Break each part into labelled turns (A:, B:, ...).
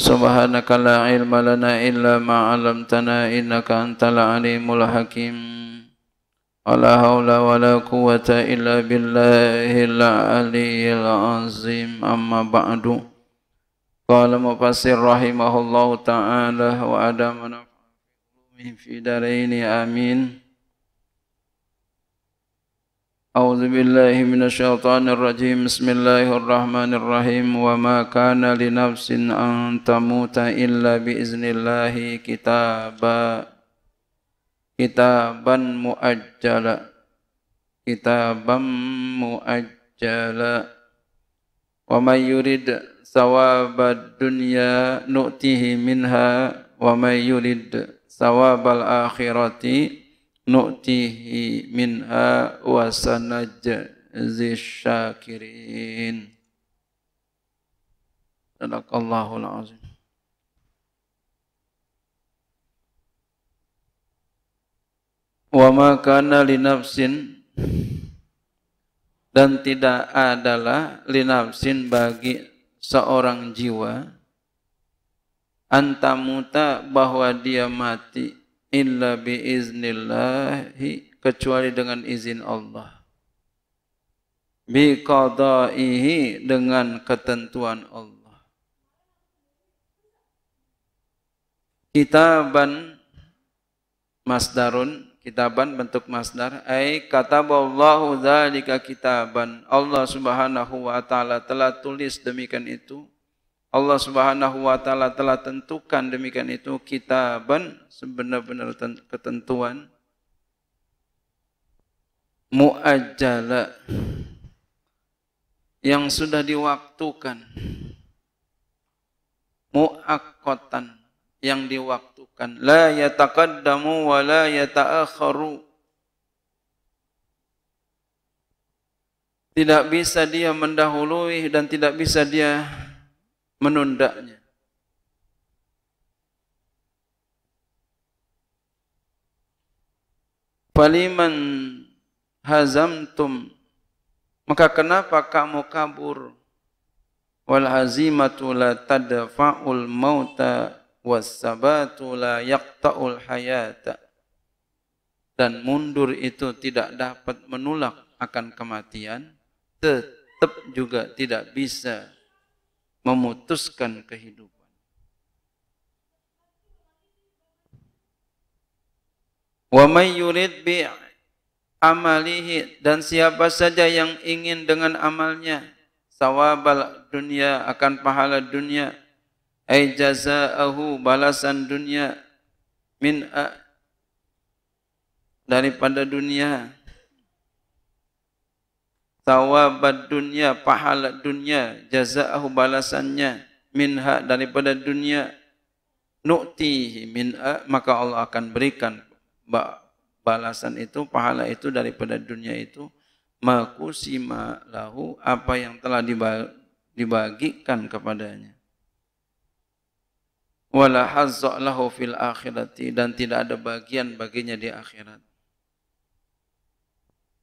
A: سبحانك لا علم لنا إلا ما علمتنا إنك أنت العليم الحكيم ولا حول ولا قوة إلا بالله العلي العظيم أما بعد قال مفسر رحمه الله تعالى وأدام نفع في دارين آمين أعوذ بالله من الشيطان الرجيم بسم الله الرحمن الرحيم وما كان لنفس أن تموت إلا بإذن الله كتابا كتابا مؤجلا كتابا مؤجلا ومن يرد ثواب الدنيا نؤته منها ومن يرد ثواب الآخرة nu'tihi minha wa sanajzi syakirin Sadaqallahul azim Wa ma kana linafsin dan tidak adalah linafsin bagi seorang jiwa antamuta bahwa dia mati illa biiznillahi kecuali dengan izin Allah biqadaihi dengan ketentuan Allah kitaban masdarun kitaban bentuk masdar ai kataballahu dzalika kitaban Allah Subhanahu wa taala telah tulis demikian itu Allah Subhanahu wa taala telah tentukan demikian itu kitaban sebenar-benar ketentuan muajjala yang sudah diwaktukan muakkotan yang diwaktukan la yataqaddamu wa la yata'akharu tidak bisa dia mendahului dan tidak bisa dia menundanya. Faliman hazamtum maka kenapa kamu kabur? Wal hazimatu la tadfa'ul mauta wassabatu la yaqta'ul hayata. Dan mundur itu tidak dapat menolak akan kematian, tetap juga tidak bisa memutuskan kehidupan. Wa may yurid bi amalihi dan siapa saja yang ingin dengan amalnya sawabal dunia akan pahala dunia ay jazaahu balasan dunia min a, daripada dunia tawabat dunia, pahala dunia, jazaahu balasannya minha daripada dunia nu'tihi minha maka Allah akan berikan balasan itu pahala itu daripada dunia itu makusima lahu apa yang telah dibagikan kepadanya wala hazza lahu fil akhirati dan tidak ada bagian baginya di akhirat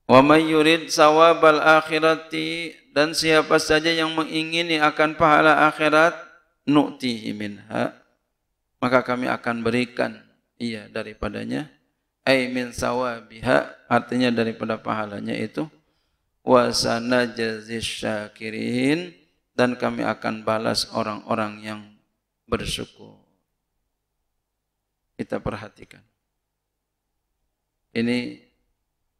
A: Wa may yurid sawabal akhirati dan siapa saja yang mengingini akan pahala akhirat nu'tihi minha maka kami akan berikan iya daripadanya ai min sawabiha artinya daripada pahalanya itu wa sanajazis syakirin dan kami akan balas orang-orang yang bersyukur kita perhatikan ini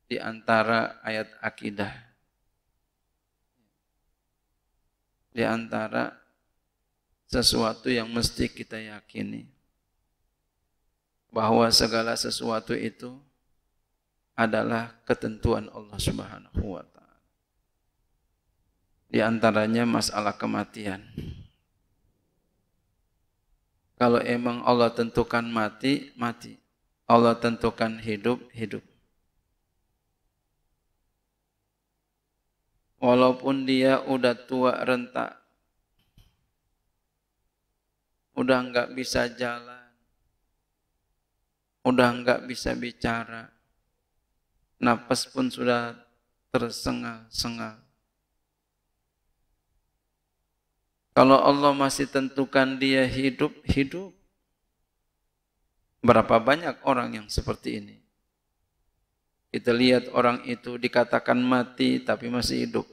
A: di antara ayat akidah. Di antara sesuatu yang mesti kita yakini bahwa segala sesuatu itu adalah ketentuan Allah Subhanahu wa taala. Di antaranya masalah kematian. Kalau emang Allah tentukan mati, mati. Allah tentukan hidup, hidup. Walaupun dia udah tua rentak, udah nggak bisa jalan, udah nggak bisa bicara, nafas pun sudah tersengal-sengal. Kalau Allah masih tentukan dia hidup, hidup. Berapa banyak orang yang seperti ini? Kita lihat orang itu dikatakan mati tapi masih hidup.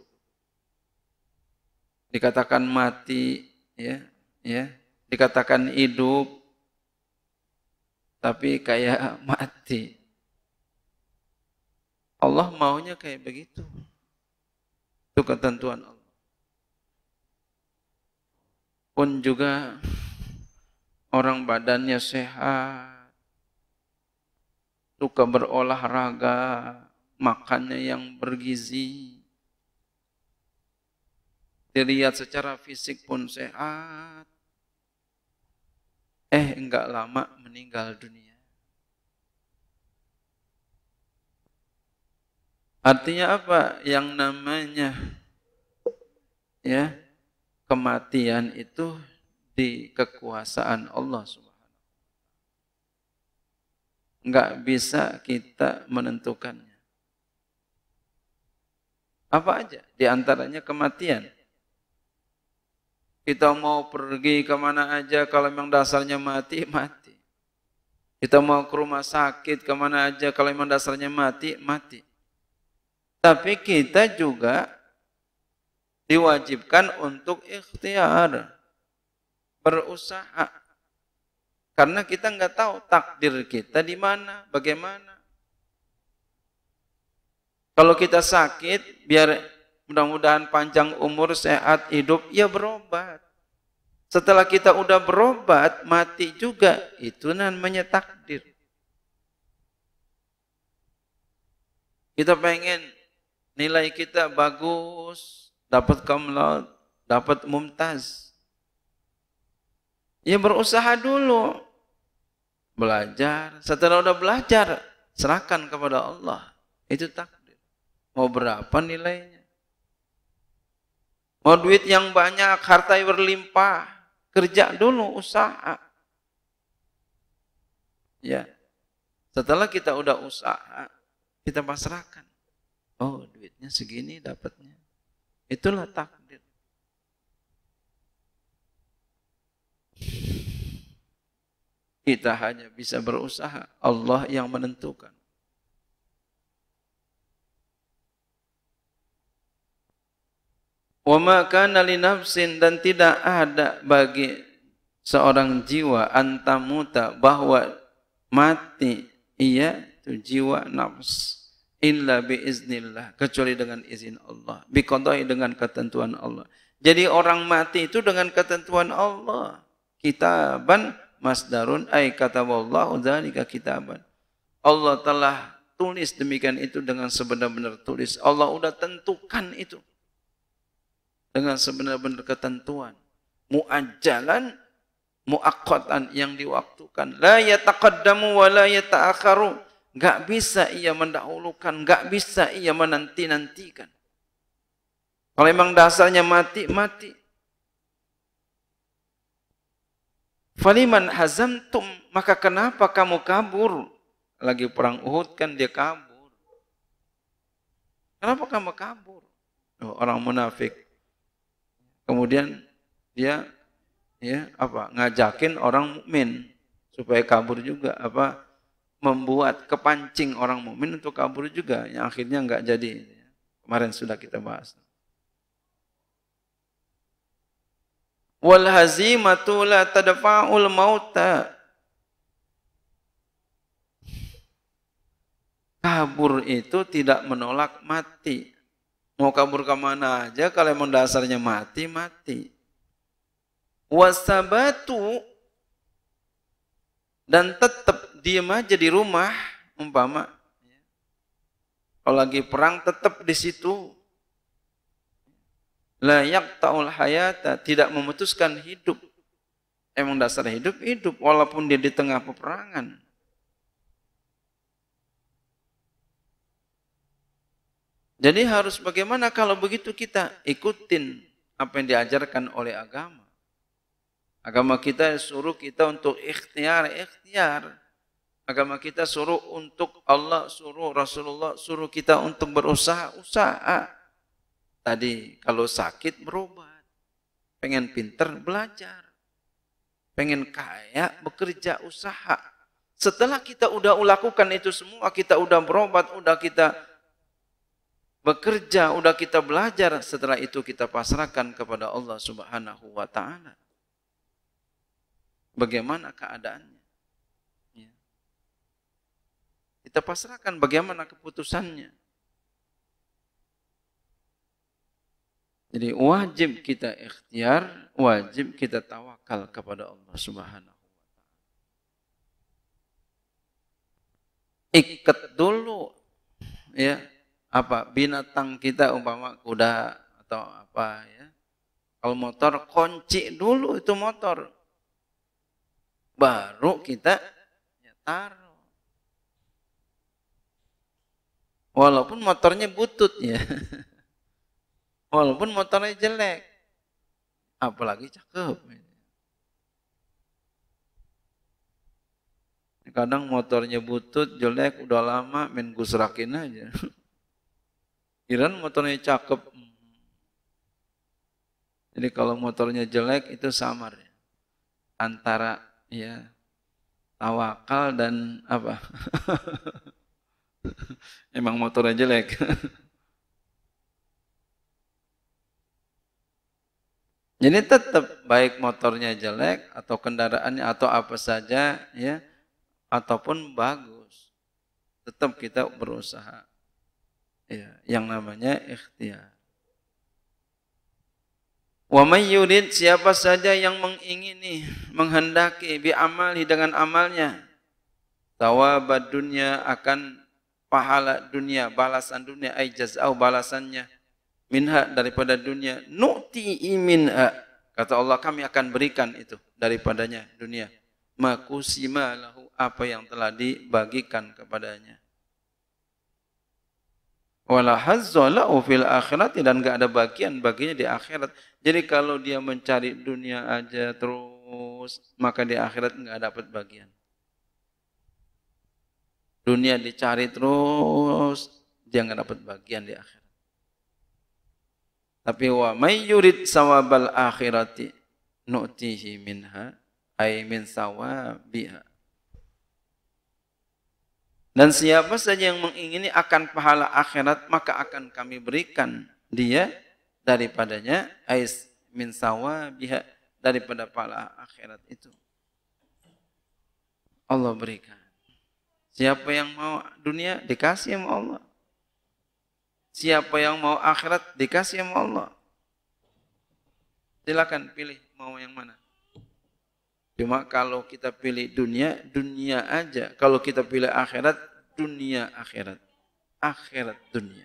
A: Dikatakan mati ya, ya. Dikatakan hidup tapi kayak mati. Allah maunya kayak begitu. Itu ketentuan Allah. Pun juga orang badannya sehat, suka berolahraga, makannya yang bergizi. Dilihat secara fisik pun sehat. Eh, enggak lama meninggal dunia. Artinya apa? Yang namanya ya kematian itu di kekuasaan Allah SWT nggak bisa kita menentukannya. Apa aja? Di antaranya kematian. Kita mau pergi kemana aja kalau memang dasarnya mati, mati. Kita mau ke rumah sakit kemana aja kalau memang dasarnya mati, mati. Tapi kita juga diwajibkan untuk ikhtiar, berusaha karena kita nggak tahu takdir kita di mana, bagaimana. Kalau kita sakit, biar mudah-mudahan panjang umur, sehat, hidup, ya berobat. Setelah kita udah berobat, mati juga. Itu namanya takdir. Kita pengen nilai kita bagus, dapat kamlaut, dapat mumtaz. Ya berusaha dulu belajar. Setelah udah belajar, serahkan kepada Allah. Itu takdir. Mau berapa nilainya? Mau duit yang banyak, harta yang berlimpah, kerja dulu usaha. Ya. Setelah kita udah usaha, kita pasrahkan. Oh, duitnya segini dapatnya. Itulah takdir. Kita hanya bisa berusaha. Allah yang menentukan. Wa ma kana li nafsin dan tidak ada bagi seorang jiwa antamuta bahwa mati ia itu jiwa nafs illa biiznillah kecuali dengan izin Allah bi dengan ketentuan Allah jadi orang mati itu dengan ketentuan Allah kitaban masdarun ay kataballahu dzalika kitaban. Allah telah tulis demikian itu dengan sebenar-benar tulis. Allah sudah tentukan itu dengan sebenar-benar ketentuan. Mu'ajjalan muakkatan yang diwaktukan. La yataqaddamu wa la yata'akharu. Enggak bisa ia mendahulukan, enggak bisa ia menanti-nantikan. Kalau memang dasarnya mati, mati. Faliman hazantum, maka kenapa kamu kabur? Lagi perang Uhud kan dia kabur. Kenapa kamu kabur? Oh, orang munafik. Kemudian dia ya apa ngajakin orang mukmin supaya kabur juga apa membuat kepancing orang mukmin untuk kabur juga yang akhirnya nggak jadi kemarin sudah kita bahas. wal hazimatu la tadfa'ul mauta kabur itu tidak menolak mati mau kabur kemana aja kalau emang dasarnya mati mati wasabatu dan tetap diam aja di rumah umpama kalau lagi perang tetap di situ layak taul hayata tidak memutuskan hidup emang dasar hidup hidup walaupun dia di tengah peperangan jadi harus bagaimana kalau begitu kita ikutin apa yang diajarkan oleh agama agama kita suruh kita untuk ikhtiar ikhtiar agama kita suruh untuk Allah suruh Rasulullah suruh kita untuk berusaha usaha Tadi kalau sakit berobat, pengen pinter belajar, pengen kaya bekerja usaha. Setelah kita udah lakukan itu semua, kita udah berobat, udah kita bekerja, udah kita belajar, setelah itu kita pasrahkan kepada Allah Subhanahu wa taala. Bagaimana keadaannya? Ya. Kita pasrahkan bagaimana keputusannya. Jadi wajib kita ikhtiar, wajib kita tawakal kepada Allah Subhanahu Ikat dulu ya apa binatang kita umpama kuda atau apa ya. Kalau motor kunci dulu itu motor. Baru kita taruh. Walaupun motornya butut ya. Walaupun motornya jelek. Apalagi cakep. Kadang motornya butut, jelek, udah lama, main gusrakin aja. Iran motornya cakep. Jadi kalau motornya jelek itu samar. Ya. Antara ya tawakal dan apa? Emang motornya jelek. Jadi tetap baik motornya jelek atau kendaraannya atau apa saja ya ataupun bagus tetap kita berusaha ya yang namanya ikhtiar. Wa may yurid siapa saja yang mengingini menghendaki bi amali dengan amalnya tawabat dunia akan pahala dunia balasan dunia ay jazau balasannya minha daripada dunia nu'ti minha kata Allah kami akan berikan itu daripadanya dunia makusima lahu apa yang telah dibagikan kepadanya wala hazzalau fil akhirat dan enggak ada bagian baginya di akhirat. Jadi kalau dia mencari dunia aja terus maka di akhirat enggak dapat bagian. Dunia dicari terus dia enggak dapat bagian di akhirat. Tapi wa may yurid sawabal akhirati nu'tihi minha ay min sawabiha. Dan siapa saja yang mengingini akan pahala akhirat maka akan kami berikan dia daripadanya ais min sawabiha daripada pahala akhirat itu. Allah berikan. Siapa yang mau dunia dikasih sama Allah. Siapa yang mau akhirat dikasih sama Allah. Silakan pilih mau yang mana. Cuma kalau kita pilih dunia, dunia aja. Kalau kita pilih akhirat, dunia akhirat. Akhirat dunia.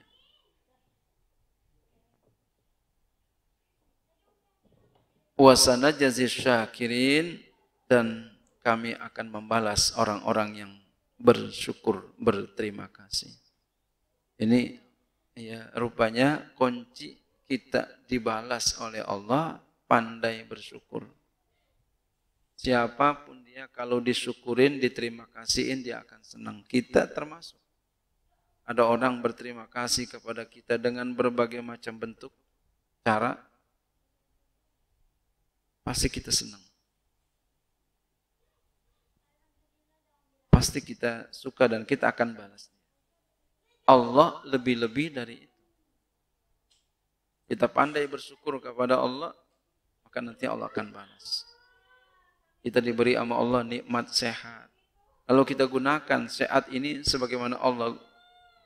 A: Wasana sih syakirin dan kami akan membalas orang-orang yang bersyukur, berterima kasih. Ini ya rupanya kunci kita dibalas oleh Allah pandai bersyukur. Siapapun dia kalau disyukurin, diterima kasihin dia akan senang. Kita termasuk. Ada orang berterima kasih kepada kita dengan berbagai macam bentuk, cara, pasti kita senang. Pasti kita suka dan kita akan balasnya. Allah lebih-lebih dari itu. Kita pandai bersyukur kepada Allah, maka nanti Allah akan balas. Kita diberi sama Allah nikmat sehat. Lalu kita gunakan sehat ini sebagaimana Allah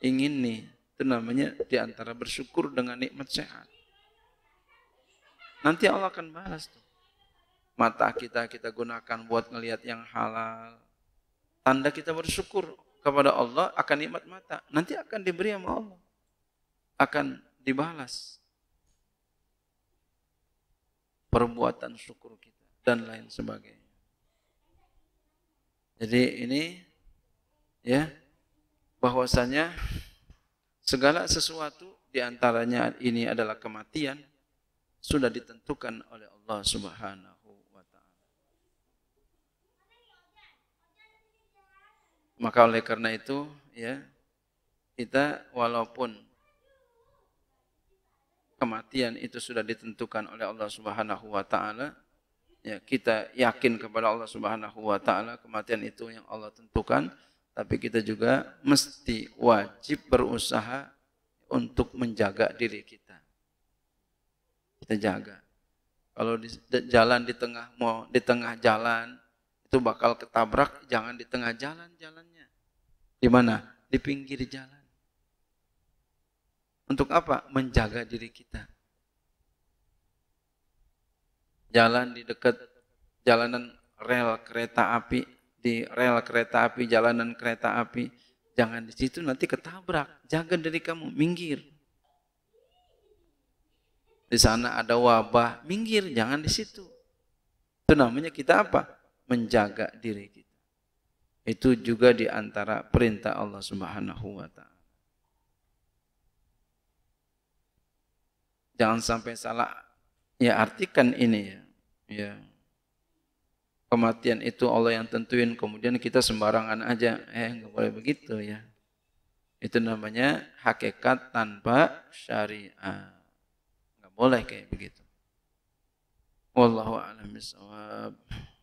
A: ingin nih. Itu namanya diantara bersyukur dengan nikmat sehat. Nanti Allah akan balas tuh. Mata kita kita gunakan buat ngelihat yang halal. Tanda kita bersyukur kepada Allah akan nikmat mata. Nanti akan diberi sama Allah. Akan dibalas. Perbuatan syukur kita dan lain sebagainya. Jadi ini ya bahwasanya segala sesuatu diantaranya ini adalah kematian sudah ditentukan oleh Allah Subhanahu Maka oleh karena itu ya kita walaupun kematian itu sudah ditentukan oleh Allah Subhanahu wa taala ya kita yakin kepada Allah Subhanahu wa taala kematian itu yang Allah tentukan tapi kita juga mesti wajib berusaha untuk menjaga diri kita kita jaga kalau di jalan di tengah mau di tengah jalan itu bakal ketabrak jangan di tengah jalan jalannya di mana di pinggir jalan untuk apa menjaga diri kita jalan di dekat jalanan rel kereta api di rel kereta api jalanan kereta api jangan di situ nanti ketabrak jaga diri kamu minggir di sana ada wabah minggir jangan di situ itu namanya kita apa menjaga diri kita. Itu juga di antara perintah Allah Subhanahu wa taala. Jangan sampai salah ya artikan ini ya. Ya. Kematian itu Allah yang tentuin, kemudian kita sembarangan aja. Eh, enggak boleh begitu ya. Itu namanya hakikat tanpa syariat. Enggak boleh kayak begitu. Wallahu a'lam bishawab.